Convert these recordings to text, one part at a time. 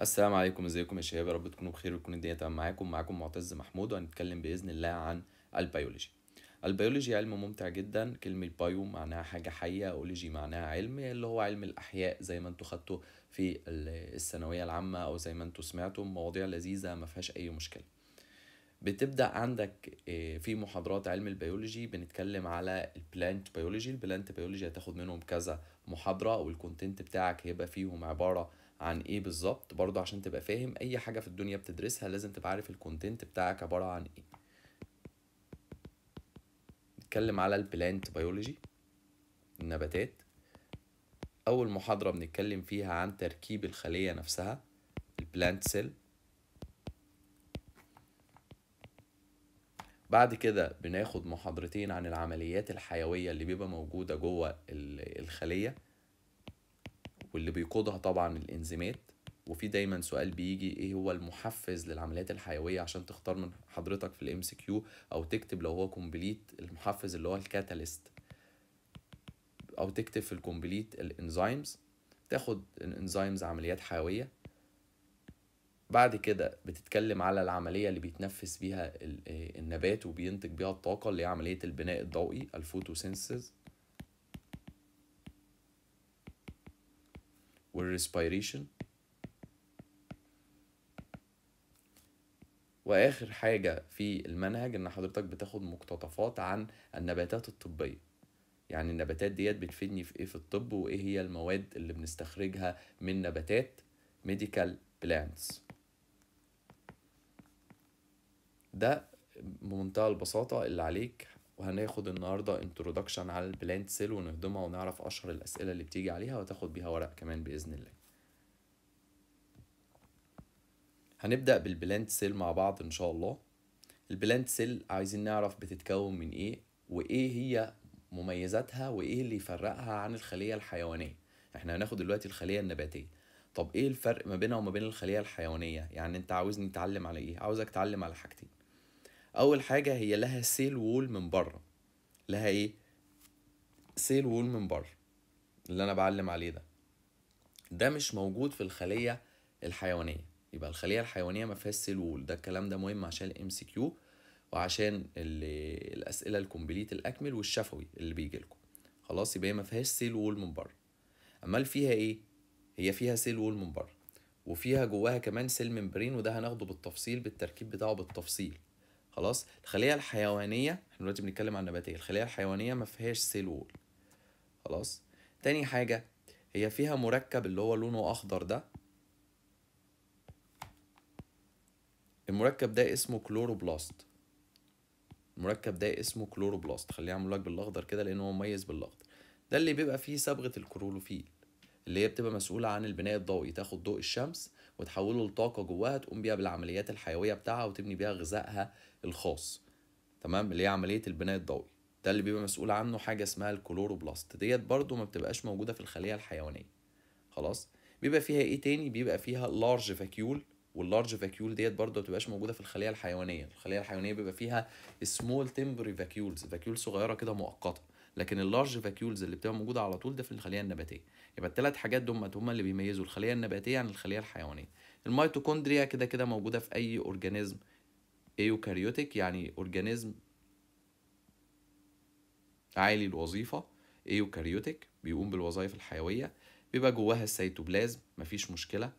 السلام عليكم ازيكم يا شباب يا رب تكونوا بخير وتكون الدنيا تمام معاكم معاكم معتز محمود وهنتكلم باذن الله عن البيولوجي البيولوجي علم ممتع جدا كلمة بايو معناها حاجة حية أولوجي معناها علم اللي هو علم الأحياء زي ما انتوا خدتوا في الثانوية العامة أو زي ما انتوا سمعتوا مواضيع لذيذة ما فيهاش أي مشكلة بتبدا عندك آه، في محاضرات علم البيولوجي بنتكلم على البلانت بيولوجي البلانت بيولوجي هتاخد منهم كذا محاضره والكونتنت بتاعك هيبقى فيهم عباره عن ايه بالظبط برضو عشان تبقى فاهم اي حاجه في الدنيا بتدرسها لازم تبقى عارف الكونتنت بتاعك عباره عن ايه نتكلم على البلانت بيولوجي النباتات اول محاضره بنتكلم فيها عن تركيب الخليه نفسها البلانت سيل بعد كده بناخد محاضرتين عن العمليات الحيويه اللي بيبقى موجوده جوه الخليه واللي بيقودها طبعا الانزيمات وفي دايما سؤال بيجي ايه هو المحفز للعمليات الحيويه عشان تختار من حضرتك في الام سي كيو او تكتب لو هو كومبليت المحفز اللي هو الكاتاليست او تكتب في الكومبليت الانزيمز تاخد الانزيمز عمليات حيويه بعد كده بتتكلم على العملية اللي بيتنفس بيها آه، النبات وبينتج بيها الطاقة اللي هي عملية البناء الضوئي الفوتوسينسز والريسبيريشن واخر حاجه في المنهج ان حضرتك بتاخد مقتطفات عن النباتات الطبيه يعني النباتات ديت بتفيدني في ايه في الطب وايه هي المواد اللي بنستخرجها من نباتات ميديكال بلانتس ده بمنتهى البساطه اللي عليك وهناخد النهارده انترودكشن على البلانت سيل ونهضمها ونعرف اشهر الاسئله اللي بتيجي عليها وتاخد بيها ورق كمان باذن الله هنبدا بالبلانت سيل مع بعض ان شاء الله البلانت سيل عايزين نعرف بتتكون من ايه وايه هي مميزاتها وايه اللي يفرقها عن الخليه الحيوانيه احنا هناخد دلوقتي الخليه النباتيه طب ايه الفرق ما بينها وما بين الخليه الحيوانيه يعني انت عاوزني اتعلم على ايه عاوزك اتعلم على حاجتين اول حاجه هي لها سيل وول من بره لها ايه سيل وول من بره اللي انا بعلم عليه ده ده مش موجود في الخليه الحيوانيه يبقى الخليه الحيوانيه ما فيهاش سيل وول ده الكلام ده مهم عشان الام سي كيو وعشان الاسئله الكومبليت الاكمل والشفوي اللي بيجي لكم خلاص يبقى هي ما فيهاش سيل وول من بره امال فيها ايه هي فيها سيل وول من بره وفيها جواها كمان سيل ممبرين وده هناخده بالتفصيل بالتركيب بتاعه بالتفصيل خلاص الخليه الحيوانيه احنا دلوقتي بنتكلم عن النباتيه الخليه الحيوانيه ما فيهاش سيل وول خلاص تاني حاجه هي فيها مركب اللي هو لونه اخضر ده المركب ده اسمه كلوروبلاست المركب ده اسمه كلوروبلاست خليه اعمل لك بالاخضر كده لان هو مميز بالاخضر ده اللي بيبقى فيه صبغه الكلوروفيل اللي هي بتبقى مسؤوله عن البناء الضوئي تاخد ضوء الشمس وتحوله لطاقه جواها تقوم بيها بالعمليات الحيويه بتاعها وتبني بيها غذائها الخاص تمام اللي هي عمليه البناء الضوئي ده اللي بيبقى مسؤول عنه حاجه اسمها الكلوروبلاست ديت برضو ما بتبقاش موجوده في الخليه الحيوانيه خلاص بيبقى فيها ايه تاني بيبقى فيها لارج فاكيول واللارج فاكيول ديت برضو ما بتبقاش موجوده في الخليه الحيوانيه الخليه الحيوانيه بيبقى فيها سمول تمبري فاكيولز فاكيول صغيره كده مؤقته لكن اللارج فاكيولز اللي بتبقى موجوده على طول ده في الخليه النباتيه يبقى الثلاث حاجات دول هم اللي بيميزوا الخليه النباتيه عن الخليه الحيوانيه الميتوكوندريا كده كده موجوده في اي اورجانيزم ايوكاريوتيك يعني اورجانيزم عالي الوظيفة ايوكاريوتيك بيقوم بالوظائف الحيوية بيبقى جواها السيتوبلازم مفيش مشكلة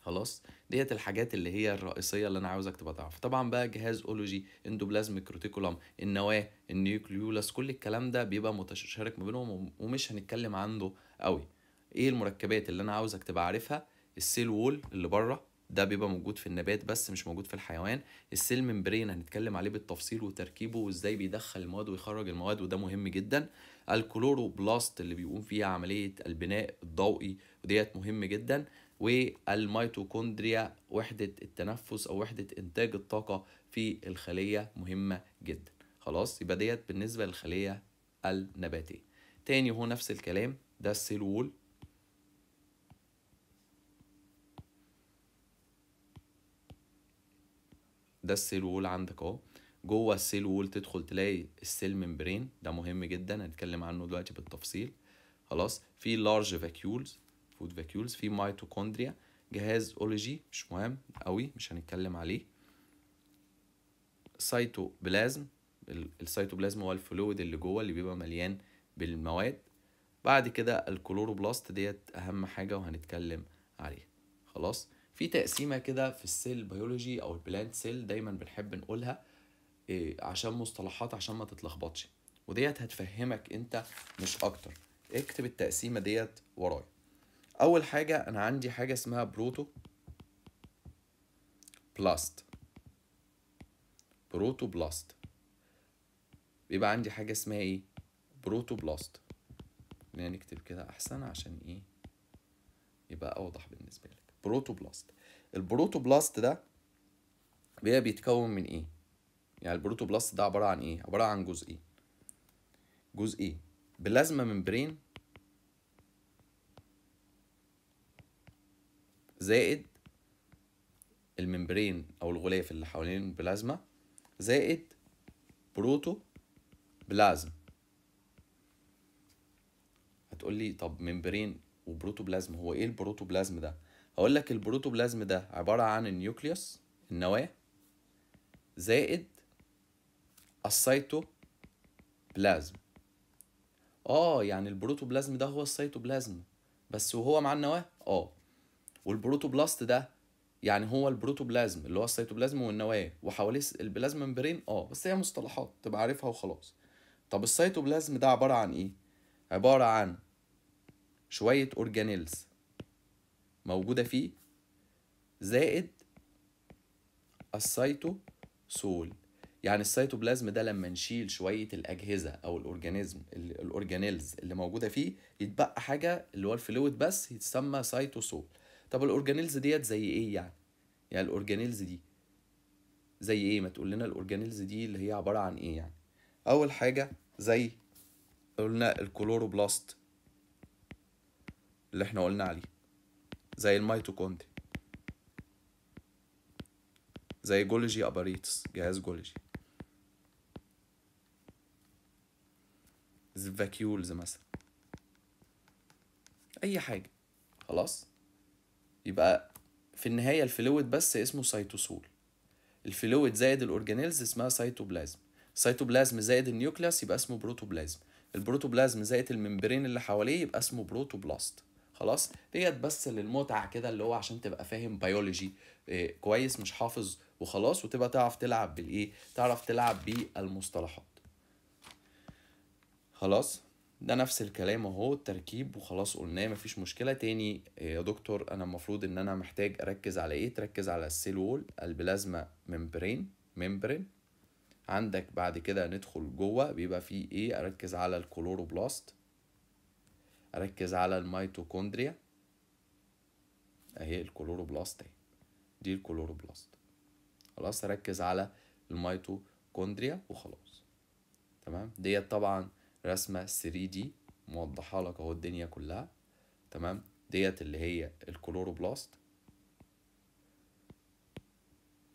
خلاص ديت الحاجات اللي هي الرئيسيه اللي انا عاوزك تبقى تعرف طبعا بقى جهاز اولوجي اندوبلازم كروتيكولم النواه النيوكليولاس كل الكلام ده بيبقى متشارك ما بينهم ومش هنتكلم عنده قوي ايه المركبات اللي انا عاوزك تبقى عارفها السيل وول اللي بره ده بيبقى موجود في النبات بس مش موجود في الحيوان السيل ممبرين هنتكلم عليه بالتفصيل وتركيبه وازاي بيدخل المواد ويخرج المواد وده مهم جدا الكلوروبلاست اللي بيقوم فيها عمليه البناء الضوئي وديت مهم جدا والميتوكوندريا وحده التنفس او وحده انتاج الطاقه في الخليه مهمه جدا خلاص يبقى ديت بالنسبه للخليه النباتيه تاني هو نفس الكلام ده السيل وول ده السيل وول عندك اهو جوه السيل وول تدخل تلاقي السيل ممبرين ده مهم جدا هنتكلم عنه دلوقتي بالتفصيل خلاص في لارج فاكيولز فود فاكيولز في ميتوكوندريا جهاز اولوجي مش مهم قوي مش هنتكلم عليه السايتو بلازم هو الفلويد اللي جوه اللي بيبقى مليان بالمواد بعد كده الكلوروبلاست ديت اهم حاجه وهنتكلم عليها خلاص في تقسيمه كده في السيل بيولوجي او البلانت سيل دايما بنحب نقولها إيه عشان مصطلحات عشان ما تتلخبطش وديت هتفهمك انت مش اكتر اكتب التقسيمه ديت ورايا اول حاجه انا عندي حاجه اسمها بروتو بلاست بروتو بلاست بيبقى عندي حاجه اسمها ايه بروتو بلاست خلينا يعني نكتب كده احسن عشان ايه يبقى اوضح بالنسبه لك بروتوبلاست البروتوبلاست ده بيبقى بيتكون من ايه يعني البروتوبلاست ده عباره عن ايه عباره عن جزئين إيه؟ جزء ايه بلازما ممبرين زائد الممبرين او الغلاف اللي حوالين البلازما زائد بروتو بلازم هتقول لي طب ممبرين وبروتوبلازم هو ايه البروتوبلازم ده اقول لك البروتوبلازم ده عباره عن النيوكليوس النواه زائد السيتوبلازم اه يعني البروتوبلازم ده هو السيتوبلازم بس وهو مع النواه اه والبروتوبلاست ده يعني هو البروتوبلازم اللي هو السيتوبلازم والنواه وحواليه البلازما ممبرين اه بس هي مصطلحات تبقى عارفها وخلاص طب السيتوبلازم ده عباره عن ايه عباره عن شويه اورجانيلز موجودة فيه زائد السيتوسول يعني السيتوبلازم ده لما نشيل شوية الأجهزة أو الأورجانيزم الأورجانيلز اللي موجودة فيه يتبقى حاجة اللي هو الفلويد بس يتسمى سيتوسول طب الأورجانيلز ديت زي إيه يعني؟ يعني الأورجانيلز دي زي إيه؟ ما تقول لنا الأورجانيلز دي اللي هي عبارة عن إيه يعني؟ أول حاجة زي قلنا الكلوروبلاست اللي احنا قلنا عليه زي الميتوكوندري زي جولوجي اباريتس جهاز جولوجي الفاكيولز مثلا اي حاجه خلاص يبقى في النهايه الفلويد بس اسمه سيتوسول الفلويد زائد الاورجانيلز اسمها سيتوبلازم سيتوبلازم زائد النيوكلاس يبقى اسمه بروتوبلازم البروتوبلازم زائد الممبرين اللي حواليه يبقى اسمه بروتوبلاست خلاص ديت بس للمتعه كده اللي هو عشان تبقى فاهم بيولوجي آه، كويس مش حافظ وخلاص وتبقى تعرف تلعب بالايه تعرف تلعب بالمصطلحات خلاص ده نفس الكلام اهو التركيب وخلاص قلناه مفيش مشكله تاني آه، يا دكتور انا المفروض ان انا محتاج اركز على ايه تركز على السيل وول البلازما ممبرين ممبرين عندك بعد كده ندخل جوه بيبقى فيه ايه اركز على الكلوروبلاست اركز على الميتوكوندريا اهي الكلوروبلاست اهي دي الكلوروبلاست خلاص اركز على الميتوكوندريا وخلاص تمام ديت طبعا رسمه 3 دي موضحه لك اهو الدنيا كلها تمام ديت اللي هي الكلوروبلاست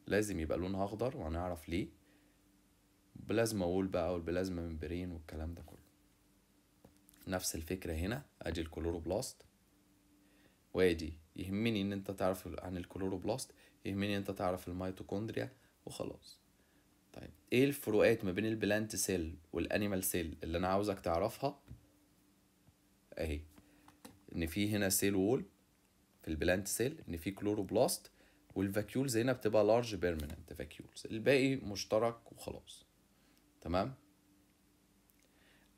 لازم يبقى لونها اخضر وهنعرف ليه بلازما وول بقى والبلازما ممبرين والكلام ده كله نفس الفكرة هنا ادي الكلوروبلاست وادي يهمني ان انت تعرف عن الكلوروبلاست يهمني ان انت تعرف الميتوكوندريا وخلاص طيب ايه الفروقات ما بين البلانت سيل والانيمال سيل اللي انا عاوزك تعرفها اهي ان في هنا سيل وول في البلانت سيل ان في كلوروبلاست والفاكيولز هنا بتبقى لارج بيرمننت فاكيولز الباقي مشترك وخلاص تمام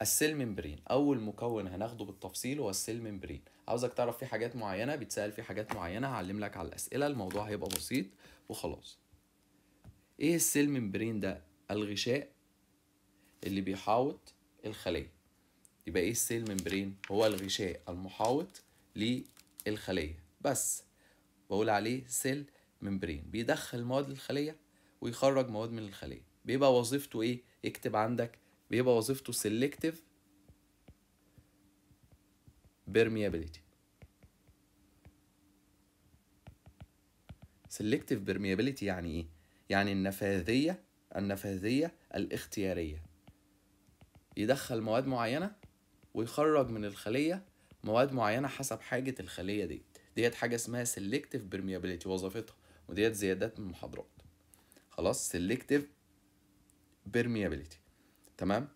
السيل ممبرين اول مكون هناخده بالتفصيل هو السيل ممبرين عاوزك تعرف في حاجات معينه بيتسال في حاجات معينه هعلم لك على الاسئله الموضوع هيبقى بسيط وخلاص ايه السيل ممبرين ده الغشاء اللي بيحاوط الخليه يبقى ايه السيل ممبرين هو الغشاء المحاوط للخليه بس بقول عليه سيل ممبرين بيدخل مواد للخليه ويخرج مواد من الخليه بيبقى وظيفته ايه يكتب عندك بيبقى وظيفته سيلكتيف بيرميابيليتي سيلكتيف بيرميابيليتي يعني ايه؟ يعني النفاذية النفاذية الاختيارية يدخل مواد معينة ويخرج من الخلية مواد معينة حسب حاجة الخلية دي ديت حاجة اسمها سيلكتيف بيرميابيليتي وظيفتها وديت زيادات من المحاضرات خلاص سيلكتيف بيرميابيليتي تمام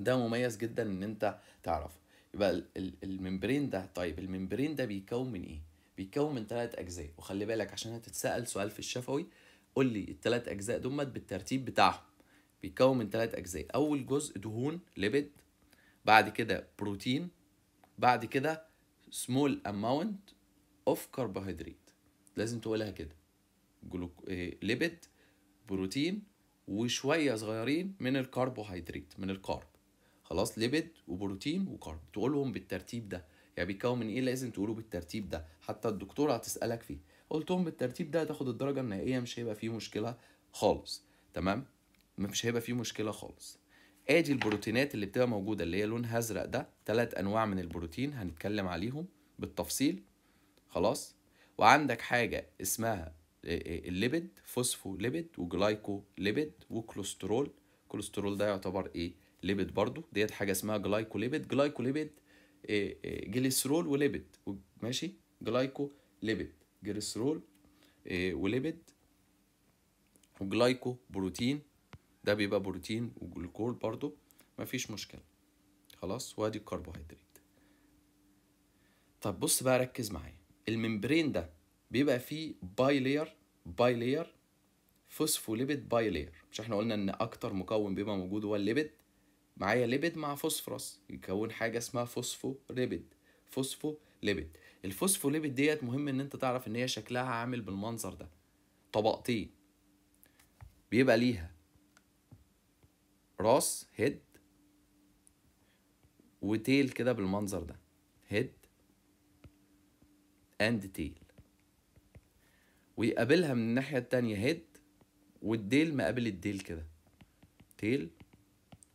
ده مميز جدا ان انت تعرفه يبقى الممبرين ده طيب الممبرين ده بيتكون إيه؟ من ايه بيتكون من ثلاث اجزاء وخلي بالك عشان هتتسال سؤال في الشفوي قول لي الثلاث اجزاء دمت بالترتيب بتاعهم بيتكون من ثلاث اجزاء اول جزء دهون ليبيد بعد كده بروتين بعد كده سمول اماونت اوف كربوهيدرات لازم تقولها كده جلوك... ليبيد بروتين وشويه صغيرين من الكربوهيدرات من الكارب خلاص ليبيد وبروتين وكارب تقولهم بالترتيب ده يعني بيتكون من ايه لازم تقوله بالترتيب ده حتى الدكتوره هتسالك فيه قلتهم بالترتيب ده هتاخد الدرجه النهائيه مش هيبقى فيه مشكله خالص تمام مش هيبقى فيه مشكله خالص ادي البروتينات اللي بتبقى موجوده اللي هي لونها ازرق ده ثلاث انواع من البروتين هنتكلم عليهم بالتفصيل خلاص وعندك حاجه اسمها آه، آه، الليبيد وجلايكو ليبد وكوليسترول الكوليسترول ده يعتبر ايه ليبيد برضو ديت حاجه اسمها جلايكو جلايكو ليبد آه، جليسرول وليبيد ماشي جلايكو ليبد جليسرول وليبيد وجلايكو بروتين ده بيبقى بروتين وجلوكول برضو مفيش مشكله خلاص وادي الكربوهيدرات طب بص بقى ركز معايا الممبرين ده بيبقى فيه باي لاير باي لاير فوسفوليبيد باي لاير مش احنا قلنا ان اكتر مكون بيبقى موجود هو الليبيد معايا ليبيد مع فوسفورس يكون حاجه اسمها فوسفو فوسفو ليبيد الفوسفو ليبيد ديت مهم ان انت تعرف ان هي شكلها عامل بالمنظر ده طبقتين بيبقى ليها راس هيد وتيل كده بالمنظر ده هيد اند تيل ويقابلها من الناحية التانية هيد والديل مقابل الديل كده تيل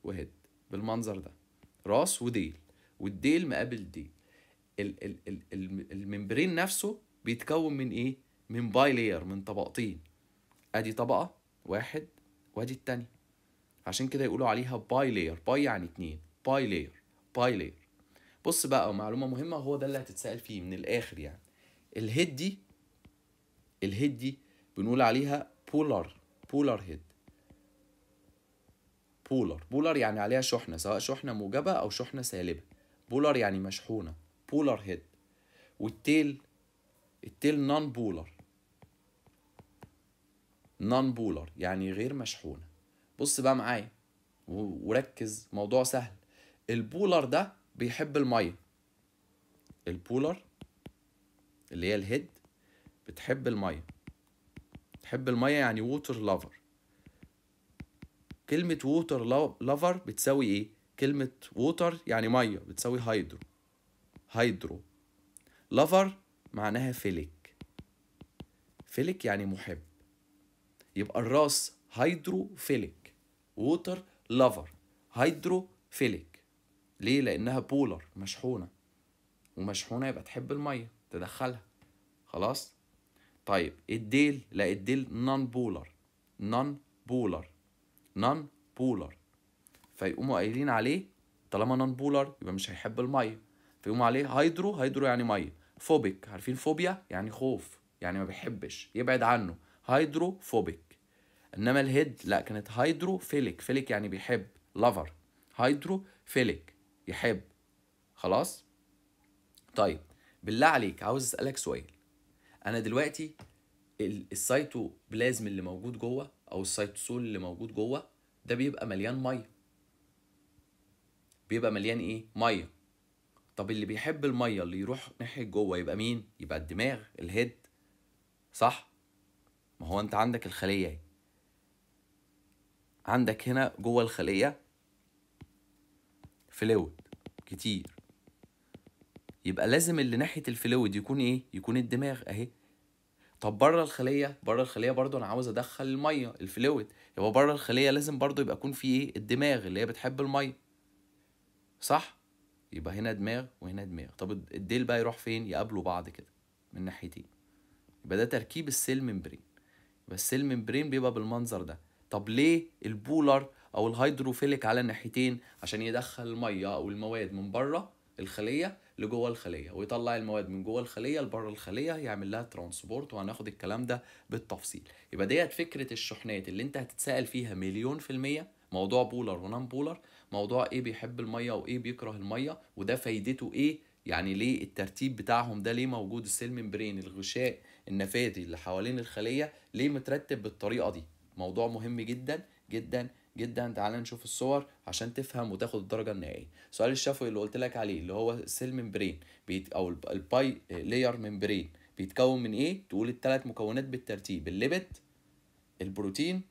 وهيد بالمنظر ده راس وديل والديل مقابل ديل ال ال ال الممبرين نفسه بيتكون من ايه؟ من باي لاير من طبقتين ادي طبقة واحد وادي التانية عشان كده يقولوا عليها باي لاير باي يعني اتنين باي لاير باي لاير بص بقى معلومة مهمة هو ده اللي هتتسأل فيه من الآخر يعني الهيد دي الهيد دي بنقول عليها بولر بولر هيد بولر بولر يعني عليها شحنة سواء شحنة موجبة أو شحنة سالبة بولر يعني مشحونة بولر هيد والتيل التيل نون بولر نون بولر يعني غير مشحونة بص بقى معايا وركز موضوع سهل البولر ده بيحب المية البولر اللي هي الهيد بتحب المية بتحب المية يعني ووتر لافر كلمة ووتر لافر بتساوي ايه؟ كلمة ووتر يعني مية بتساوي هيدرو هيدرو لافر معناها فيلك فيلك يعني محب يبقى الراس هيدرو فيلك ووتر لافر هيدرو فيلك ليه؟ لأنها بولر مشحونة ومشحونة يبقى تحب المية تدخلها خلاص؟ طيب الديل لا الديل نون بولر نون بولر نون بولر فيقوموا قايلين عليه طالما نون بولر يبقى مش هيحب الميه فيقوموا عليه هيدرو هيدرو يعني ميه فوبيك عارفين فوبيا يعني خوف يعني ما بيحبش يبعد عنه هيدرو فوبيك انما الهيد لا كانت هيدرو فيليك فيليك يعني بيحب لافر هيدرو فيليك يحب خلاص طيب بالله عليك عاوز اسالك سؤال انا دلوقتي السيتوبلازم اللي موجود جوه او السيتوسول اللي موجود جوه ده بيبقى مليان ميه بيبقى مليان ايه ميه طب اللي بيحب الميه اللي يروح ناحيه جوه يبقى مين يبقى الدماغ الهيد صح ما هو انت عندك الخليه عندك هنا جوه الخليه فلويد كتير يبقى لازم اللي ناحيه الفلويد يكون ايه يكون الدماغ اهي طب بره الخليه بره الخليه برضو انا عاوز ادخل الميه الفلويد يبقى بره الخليه لازم برضو يبقى يكون في ايه الدماغ اللي هي بتحب الميه صح يبقى هنا دماغ وهنا دماغ طب الديل بقى يروح فين يقابلوا بعض كده من ناحيتين يبقى ده تركيب السيل ممبرين يبقى السيل ممبرين بيبقى بالمنظر ده طب ليه البولر او الهيدروفيليك على الناحيتين عشان يدخل الميه او المواد من بره الخليه لجوه الخليه ويطلع المواد من جوه الخليه لبره الخليه يعمل لها ترانسبورت وهناخد الكلام ده بالتفصيل يبقى ديت فكره الشحنات اللي انت هتتسال فيها مليون في الميه موضوع بولر ونان بولر موضوع ايه بيحب الميه وايه بيكره الميه وده فايدته ايه يعني ليه الترتيب بتاعهم ده ليه موجود السيل ممبرين الغشاء النفاذي اللي حوالين الخليه ليه مترتب بالطريقه دي موضوع مهم جدا جدا جدا تعال نشوف الصور عشان تفهم وتاخد الدرجه النهائيه سؤال الشفوي اللي قلت لك عليه اللي هو السيل ممبرين بيت او الباي لاير آه، ممبرين بيتكون من ايه تقول الثلاث مكونات بالترتيب الليبت البروتين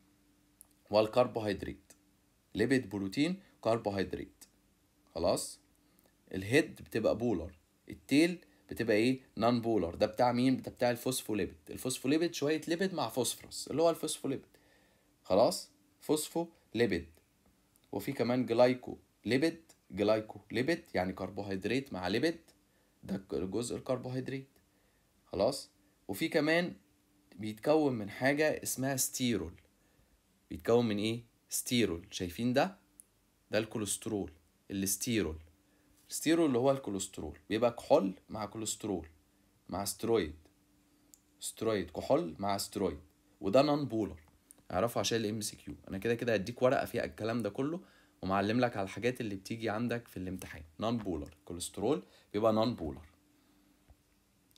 والكربوهيدرات ليبت بروتين كربوهيدرات خلاص الهيد بتبقى بولر التيل بتبقى ايه نان بولر ده بتاع مين ده بتاع الفوسفوليبيد الفوسفوليبيد شويه ليبيد مع فوسفورس اللي هو الفوسفوليبيد خلاص فوسفو ليبيد وفي كمان جلايكو ليبيد جلايكو ليبيد يعني كربوهيدرات مع ليبيد ده جزء الكربوهيدرات خلاص وفي كمان بيتكون من حاجة اسمها ستيرول بيتكون من ايه؟ ستيرول شايفين ده؟ ده الكوليسترول الستيرول الستيرول اللي هو الكوليسترول بيبقى كحول مع كوليسترول مع سترويد سترويد كحول مع سترويد وده نون بولر اعرفه عشان الام سي كيو انا كده كده هديك ورقه فيها الكلام ده كله ومعلم لك على الحاجات اللي بتيجي عندك في الامتحان نون بولر كوليسترول بيبقى نون بولر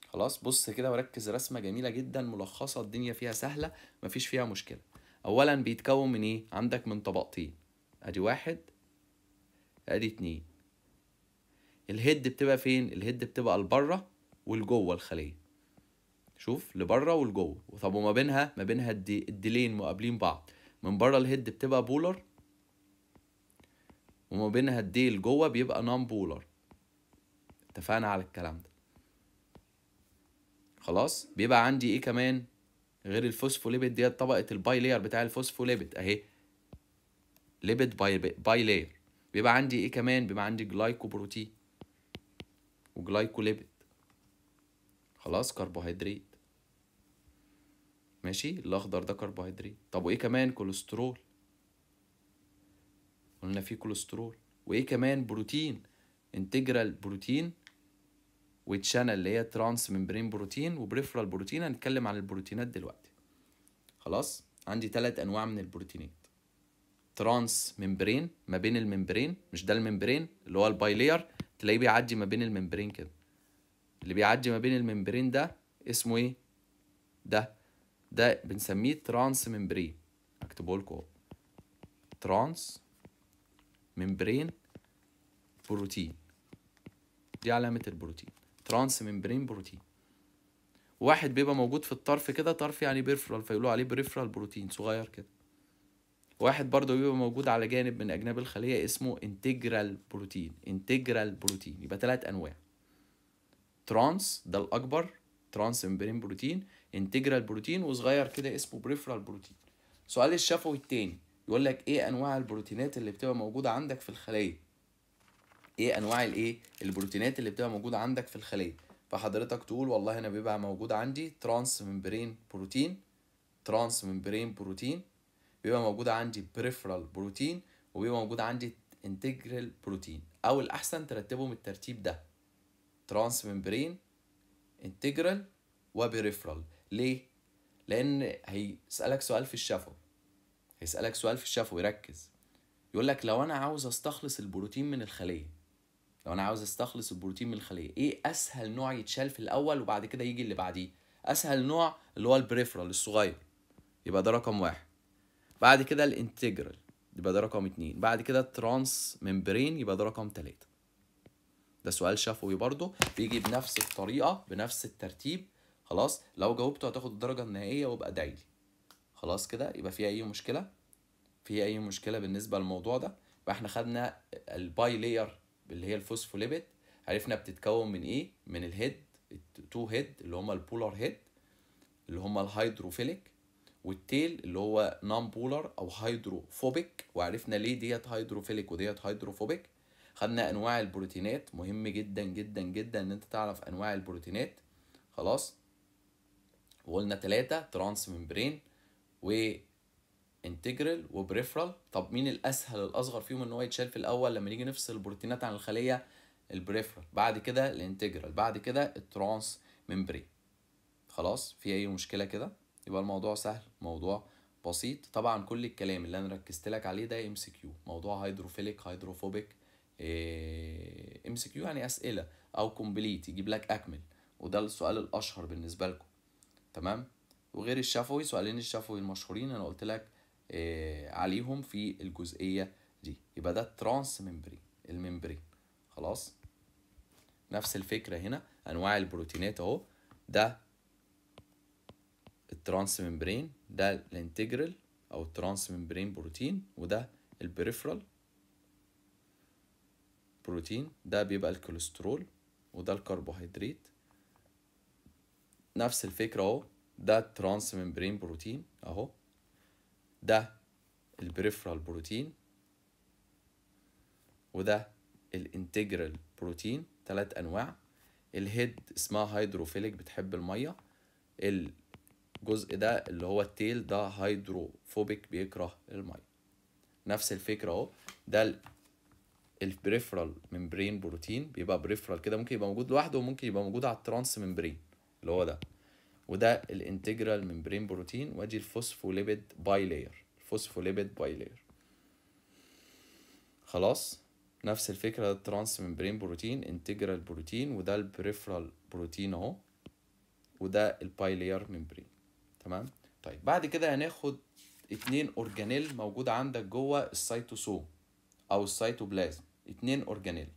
خلاص بص كده وركز رسمه جميله جدا ملخصه الدنيا فيها سهله مفيش فيها مشكله اولا بيتكون من ايه عندك من طبقتين ادي واحد ادي اتنين الهيد بتبقى فين الهيد بتبقى لبره والجوه الخليه شوف لبره ولجوه طب وما بينها ما بينها الدي الديلين مقابلين بعض من بره الهيد بتبقى بولر وما بينها الديل جوه بيبقى نون بولر اتفقنا على الكلام ده خلاص بيبقى عندي ايه كمان غير الفوسفوليبيد ديت طبقه الباي لاير بتاع الفوسفوليبيد اهي ليبيد باي باي لاير بيبقى عندي ايه كمان بيبقى عندي جلايكوبروتين وجلايكوليبيد خلاص كربوهيدرات ماشي الاخضر ده كربوهيدرات طب وايه كمان كوليسترول قلنا فيه كوليسترول وايه كمان بروتين انتجرال بروتين وتشانل اللي هي ترانس ممبرين بروتين وبريفرال بروتين هنتكلم عن البروتينات دلوقتي خلاص عندي ثلاث انواع من البروتينات ترانس ممبرين ما بين الممبرين مش ده الممبرين اللي هو البايلير تلاقيه بيعدي ما بين الممبرين كده اللي بيعدي ما بين الممبرين ده اسمه ايه ده ده بنسميه ترانس ممبرين اكتبه لكم اهو ترانس ممبرين بروتين دي علامة البروتين ترانس ممبرين بروتين واحد بيبقى موجود في الطرف كده طرف يعني بيرفرال فيقولوا عليه بريفرال بروتين صغير كده واحد برضه بيبقى موجود على جانب من اجناب الخليه اسمه انتجرال بروتين انتجرال بروتين يبقى ثلاث انواع ترانس ده الاكبر ترانس ممبرين بروتين انتجرال بروتين وصغير كده اسمه بريفرال بروتين سؤال الشفوي التاني يقول لك ايه انواع البروتينات اللي بتبقى موجوده عندك في الخليه ايه انواع الايه البروتينات اللي بتبقى موجوده عندك في الخليه فحضرتك تقول والله انا بيبقى موجود عندي ترانس ممبرين بروتين ترانس ممبرين بروتين بيبقى موجود عندي بريفرال بروتين وبيبقى موجود عندي انتجرال بروتين او الاحسن ترتبهم الترتيب ده ترانس ممبرين انتجرال وبريفرال ليه؟ لأن هيسألك سؤال في الشفوي هيسألك سؤال في الشفوي ركز يقول لك لو أنا عاوز أستخلص البروتين من الخلية لو أنا عاوز أستخلص البروتين من الخلية إيه أسهل نوع يتشال في الأول وبعد كده يجي اللي بعديه أسهل نوع اللي هو البريفرال الصغير يبقى ده رقم واحد بعد كده الانتجرال يبقى ده رقم اتنين بعد كده الترانس ممبرين يبقى ده رقم تلاتة ده سؤال شفوي برضه بيجي بنفس الطريقة بنفس الترتيب خلاص لو جاوبته هتاخد الدرجه النهائيه وابقى ادعي لي خلاص كده يبقى في اي مشكله في اي مشكله بالنسبه للموضوع ده يبقى احنا خدنا الباي لاير اللي هي الفوسفوليبيد عرفنا بتتكون من ايه من الهيد التو هيد اللي هما البولار هيد اللي هما الهيدروفيليك والتيل اللي هو نون بولر او هيدروفوبيك وعرفنا ليه ديت هيدروفيليك وديت هيدروفوبيك خدنا انواع البروتينات مهم جدا جدا جدا ان انت تعرف انواع البروتينات خلاص وقلنا ثلاثة ترانس ممبرين وانتجرال وبريفرال طب مين الأسهل الأصغر فيهم إن هو يتشال في الأول لما نيجي نفصل البروتينات عن الخلية البريفرال بعد كده الانتجرال بعد كده الترانس ممبرين خلاص في أي مشكلة كده يبقى الموضوع سهل موضوع بسيط طبعا كل الكلام اللي انا ركزت لك عليه ده ام سي كيو موضوع هيدروفيليك هيدروفوبيك ام سي كيو يعني اسئله او كومبليت يجيب لك اكمل وده السؤال الاشهر بالنسبه لكم تمام وغير الشفوي سؤالين الشفوي المشهورين انا قلت لك آه عليهم في الجزئيه دي يبقى ده ترانس ممبرين الممبرين خلاص نفس الفكره هنا انواع البروتينات اهو ده الترانس ممبرين ده الانتجرال او الترانس ممبرين بروتين وده البريفرال بروتين ده بيبقى الكوليسترول وده الكربوهيدرات نفس الفكره اهو ده الترانس ممبرين بروتين اهو ده البريفرال بروتين وده الانتجرال بروتين ثلاث انواع الهيد اسمها هيدروفيليك بتحب الميه الجزء ده اللي هو التيل ده هيدروفوبيك بيكره الميه نفس الفكره اهو ده البريفرال ممبرين بروتين بيبقى بريفرال كده ممكن يبقى موجود لوحده وممكن يبقى موجود على الترانس ممبرين اللي هو ده وده الانتجرال برين بروتين وادي الفوسفوليبيد باي لاير الفوسفوليبيد باي لاير خلاص نفس الفكرة الترانس برين بروتين انتجرال بروتين وده البريفرال بروتين اهو وده الباي لاير برين تمام طيب بعد كده هناخد اتنين اورجانيل موجود عندك جوه السيتوسوم او السيتوبلازم اتنين اورجانيل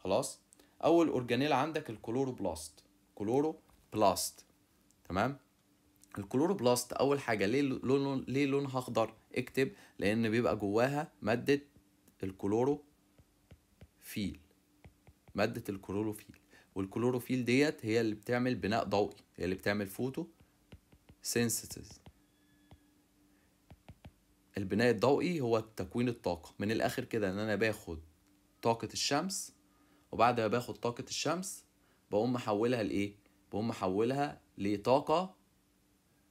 خلاص اول اورجانيل عندك الكلوروبلاست كلورو بلاست تمام الكلوروبلاست اول حاجه ليه لون ليه لونها اخضر اكتب لان بيبقى جواها ماده الكلورو فيل ماده الكلوروفيل والكلوروفيل ديت هي اللي بتعمل بناء ضوئي هي اللي بتعمل فوتو سينسيتيز البناء الضوئي هو تكوين الطاقه من الاخر كده ان انا باخد طاقه الشمس وبعد ما باخد طاقه الشمس بقوم محولها لايه بقوم محولها لطاقة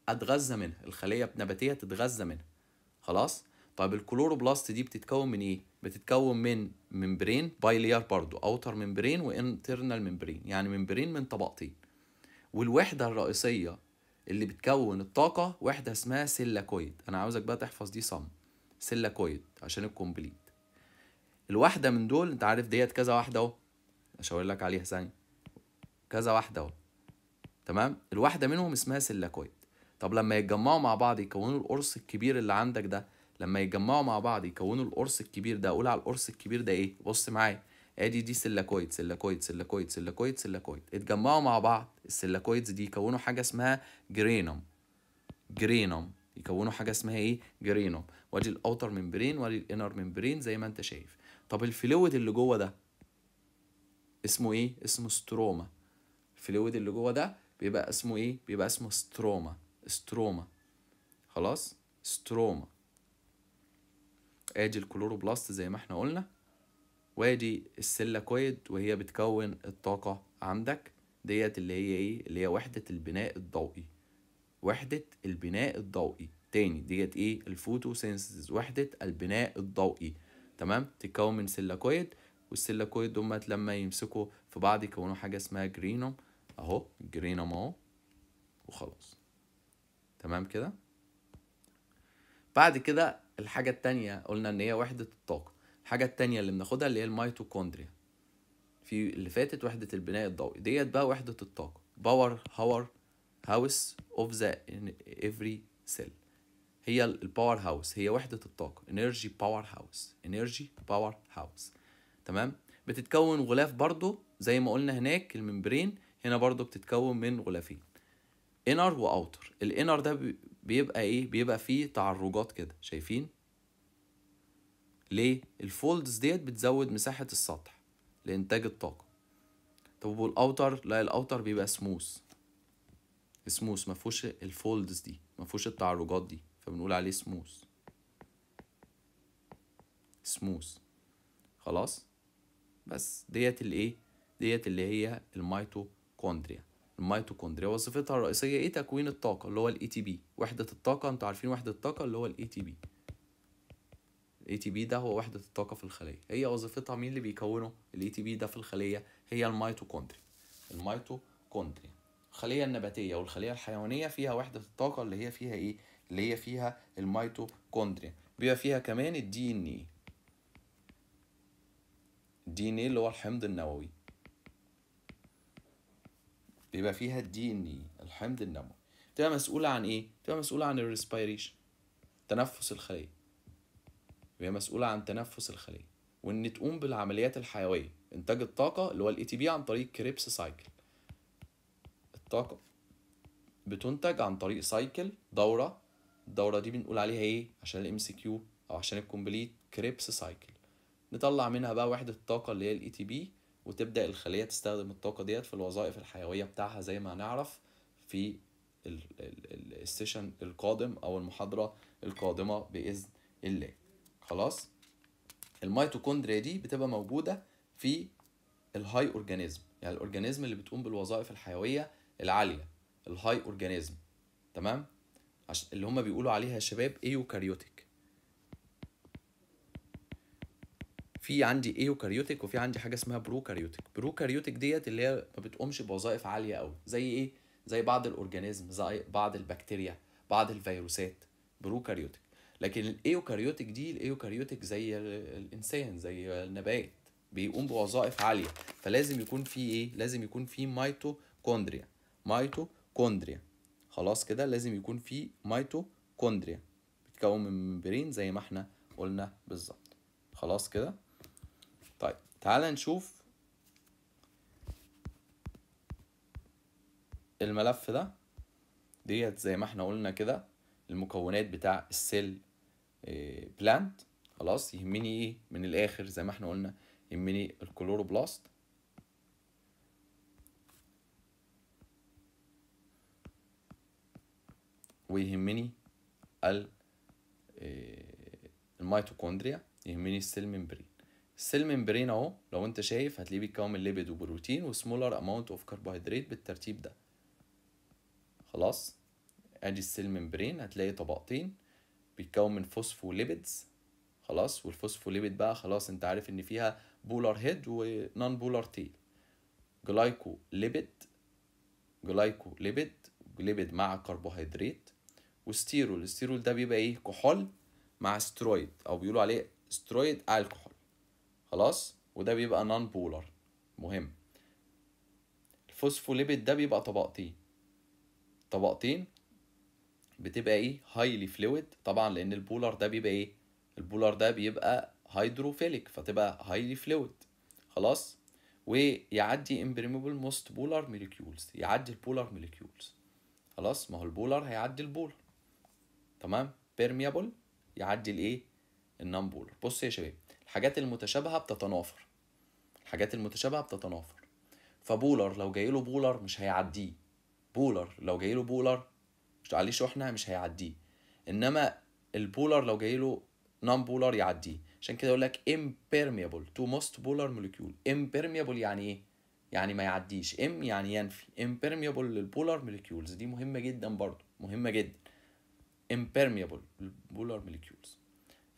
أتغذى منها الخلية النباتية تتغذى منها خلاص طيب الكلوروبلاست دي بتتكون من ايه بتتكون من ممبرين بايلير برضو اوتر ممبرين وانترنال ممبرين يعني ممبرين من طبقتين والوحده الرئيسيه اللي بتكون الطاقه وحده اسمها سيلاكويد انا عاوزك بقى تحفظ دي صم سيلاكويد عشان الكومبليت الواحده من دول انت عارف ديت كذا واحده اهو اشاور لك عليها ثانيه كذا واحده اهو تمام الواحده منهم اسمها سيلاكويد طب لما يتجمعوا مع بعض يكونوا القرص الكبير اللي عندك ده لما يتجمعوا مع بعض يكونوا القرص الكبير ده اقول على القرص الكبير ده ايه بص معايا ادي دي سيلاكويد سيلاكويد سيلاكويد سيلاكويد سيلاكويد اتجمعوا مع بعض السيلاكويدز دي يكونوا حاجه اسمها جرينوم جرينوم يكونوا حاجه اسمها ايه جرينوم وادي الاوتر ممبرين وادي الانر ممبرين زي ما انت شايف طب الفلويد اللي جوه ده اسمه ايه اسمه ستروما الفلويد اللي جوه ده بيبقى اسمه ايه بيبقى اسمه ستروما ستروما خلاص ستروما ادي الكلوروبلاست زي ما احنا قلنا وادي السيلاكويد وهي بتكون الطاقة عندك ديت اللي هي ايه اللي هي وحدة البناء الضوئي وحدة البناء الضوئي تاني ديت ايه سينسز وحدة البناء الضوئي تمام تتكون من سيلاكويد والسيلاكويد دول لما يمسكوا في بعض يكونوا حاجة اسمها جرينوم اهو جرينا اهو وخلاص تمام كده بعد كده الحاجة التانية قلنا ان هي وحدة الطاقة الحاجة التانية اللي بناخدها اللي هي الميتوكوندريا في اللي فاتت وحدة البناء الضوئي ديت بقى وحدة الطاقة باور هاور هاوس اوف ذا افري سيل هي الباور هاوس هي وحدة الطاقة انرجي باور هاوس انرجي باور هاوس تمام بتتكون غلاف برضو زي ما قلنا هناك الممبرين هنا برضو بتتكون من غلافين انر واوتر الانر ده بيبقى ايه بيبقى فيه تعرجات كده شايفين ليه الفولدز ديت بتزود مساحه السطح لانتاج الطاقه طب والاوتر لا الاوتر بيبقى سموس سموس ما فيهوش الفولدز دي ما فيهوش التعرجات دي فبنقول عليه سموس سموس خلاص بس ديت الايه ديت اللي هي الميتو الميتوكوندريا الميتوكوندريا وظيفتها الرئيسيه ايه تكوين الطاقه اللي هو الاي تي e بي وحده الطاقه انتوا عارفين وحده الطاقه اللي هو الاي تي e بي الاي تي e بي ده هو وحده الطاقه في الخليه هي وظيفتها مين اللي بيكونه الاي تي بي ده في الخليه هي الميتوكوندريا الميتوكوندريا الخليه النباتيه والخليه الحيوانيه فيها وحده الطاقه اللي هي فيها ايه اللي هي فيها الميتوكوندريا بيبقى فيها كمان الدي ان ايه الدي ان ايه اللي هو الحمض النووي بيبقى فيها الدي ان اي الحمض النموي بتبقى مسؤوله عن ايه بتبقى مسؤوله عن الريسبيريشن تنفس الخليه هي مسؤوله عن تنفس الخليه وان تقوم بالعمليات الحيويه انتاج الطاقه اللي هو الاي تي بي عن طريق كريبس سايكل الطاقه بتنتج عن طريق سايكل دوره الدوره دي بنقول عليها ايه عشان الام سي كيو او عشان الكومبليت كريبس سايكل نطلع منها بقى وحده الطاقه اللي هي الاي تي بي وتبدا الخليه تستخدم الطاقه ديت في الوظائف الحيويه بتاعها زي ما هنعرف في السيشن القادم او المحاضره القادمه باذن الله خلاص الميتوكوندريا دي بتبقى موجوده في الهاي اورجانيزم يعني الاورجانيزم اللي بتقوم بالوظائف الحيويه العاليه الهاي اورجانيزم تمام اللي هم بيقولوا عليها شباب ايوكاريوتيك في عندي ايوكاريوتيك وفي عندي حاجه اسمها بروكاريوتيك بروكاريوتيك ديت اللي هي ما بتقومش بوظائف عاليه قوي زي ايه زي بعض الاورجانيزم زي بعض البكتيريا بعض الفيروسات بروكاريوتيك لكن الايوكاريوتيك دي الايوكاريوتيك زي الانسان زي النبات بيقوم بوظائف عاليه فلازم يكون في ايه لازم يكون في مايتوكوندريا مايتوكوندريا خلاص كده لازم يكون في مايتوكوندريا بتكون من ممبرين زي ما احنا قلنا بالظبط خلاص كده تعال نشوف الملف ده ديت زي ما احنا قلنا كده المكونات بتاع السيل بلانت آه، خلاص يهمني ايه من الاخر زي ما احنا قلنا يهمني الكلوروبلاست ويهمني آه، الميتوكوندريا يهمني السيل ممبرين السيل ممبرين اهو لو انت شايف هتلاقيه بيتكون من ليبيد وبروتين وسمولر اماونت اوف كربوهيدرات بالترتيب ده خلاص ادي السيل ممبرين هتلاقي طبقتين بيتكون من فوسفو ليبيدز خلاص والفوسفو ليبيد بقى خلاص انت عارف ان فيها بولار هيد ونون بولار تيل جلايكو ليبيد جلايكو ليبيد ليبيد مع كربوهيدرات وستيرول الستيرول ده بيبقى ايه كحول مع سترويد او بيقولوا عليه سترويد الكحول خلاص وده بيبقى نون بولر مهم الفوسفوليبيد ده بيبقى طبقتين طبقتين بتبقى ايه هايلي فلويد طبعا لان البولر ده بيبقى ايه البولر ده بيبقى هيدروفيليك فتبقى هايلي فلويد خلاص ويعدي امبريمبل موست بولر مولكيولز يعدي البولر مولكيولز خلاص ما هو البولر هيعدي البولر تمام بيرميبل يعدي الايه النون بولر بص يا شباب الحاجات المتشابهه بتتنافر الحاجات المتشابهه بتتنافر فبولر لو جاي له بولر مش هيعديه بولر لو جاي له بولر مش عليه شحنه مش هيعديه انما البولر لو جاي له نون بولر يعديه عشان كده يقول لك امبيرميبل تو موست بولر موليكيول امبيرميبل يعني ايه يعني ما يعديش ام يعني ينفي امبيرميبل للبولر موليكيولز دي مهمه جدا برضو مهمه جدا امبيرميبل للبولر موليكيولز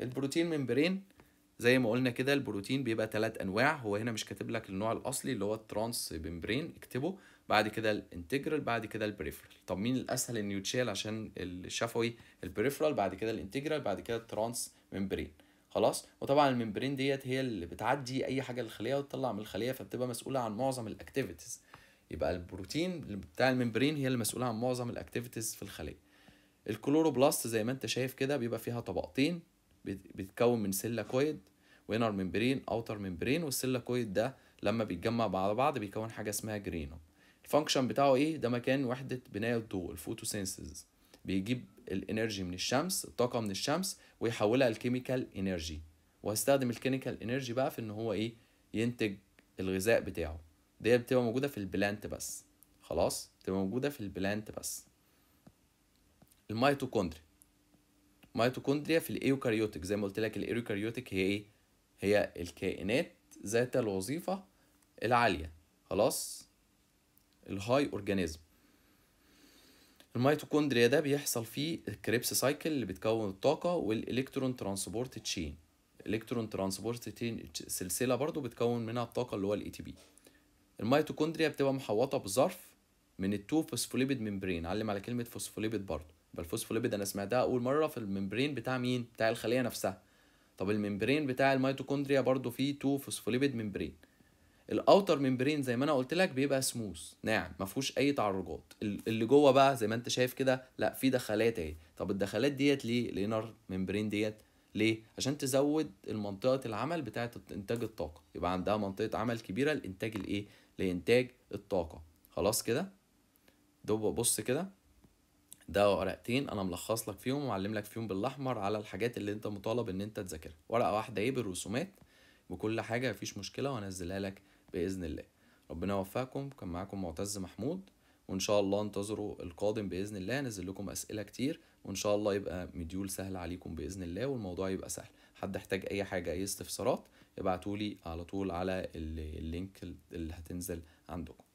البروتين ممبرين زي ما قلنا كده البروتين بيبقى تلات انواع هو هنا مش كاتب لك النوع الاصلي اللي هو الترانس ممبرين اكتبه بعد كده الانتجرال بعد كده البريفرال طب مين الاسهل ان يتشال عشان الشفوي البريفرال بعد كده الانتجرال بعد كده الترانس ممبرين خلاص وطبعا الممبرين ديت هي اللي بتعدي اي حاجه للخليه وتطلع من الخليه فبتبقى مسؤوله عن معظم الاكتيفيتيز يبقى البروتين بتاع الممبرين هي اللي مسؤوله عن معظم الاكتيفيتيز في الخليه الكلوروبلاست زي ما انت شايف كده بيبقى فيها طبقتين بيتكون من سيلاكويد وينر ميمبرين اوتر ميمبرين والسيلاكويد ده لما بيتجمع مع بعض بيكون حاجه اسمها جرينوم الفانكشن بتاعه ايه ده مكان وحده بناء الضوء الفوتوسينثيز بيجيب الانرجي من الشمس الطاقه من الشمس ويحولها لكيميكال انرجي وهيستخدم الكيميكال انرجي بقى في ان هو ايه ينتج الغذاء بتاعه دي بتبقى موجوده في البلانت بس خلاص بتبقى موجوده في البلانت بس الميتوكوندري ميتوكوندريا في الايوكاريوتك زي ما قلت لك الايوكاريوتك هي ايه هي الكائنات ذات الوظيفه العاليه خلاص الهاي اورجانيزم الميتوكوندريا ده بيحصل فيه الكريبس سايكل اللي بتكون الطاقه والالكترون ترانسبورت تشين الكترون ترانسبورت تشين سلسله برضو بتكون منها الطاقه اللي هو الاي تي e بي الميتوكوندريا بتبقى محوطه بظرف من التو فوسفوليبيد ميمبرين علم على كلمه فوسفوليبيد برضو يبقى الفوسفوليبيد انا سمعتها اول مره في الممبرين بتاع مين بتاع الخليه نفسها طب الممبرين بتاع الميتوكوندريا برضو فيه تو فوسفوليبيد ممبرين الاوتر ممبرين زي ما انا قلت لك بيبقى سموث ناعم ما فيهوش اي تعرجات اللي جوه بقى زي ما انت شايف كده لا في دخلات اهي طب الدخلات ديت ليه الانر ممبرين ديت ليه عشان تزود المنطقه العمل بتاعه انتاج الطاقه يبقى عندها منطقه عمل كبيره لانتاج الايه لانتاج الطاقه خلاص كده دوب بص كده ده ورقتين انا ملخص لك فيهم ومعلم لك فيهم بالاحمر على الحاجات اللي انت مطالب ان انت تذاكرها ورقه واحده ايه بالرسومات بكل حاجه مفيش مشكله وهنزلها لك باذن الله ربنا يوفقكم كان معاكم معتز محمود وان شاء الله انتظروا القادم باذن الله نزل لكم اسئله كتير وان شاء الله يبقى مديول سهل عليكم باذن الله والموضوع يبقى سهل حد احتاج اي حاجه اي استفسارات ابعتولي على طول على اللينك اللي هتنزل عندكم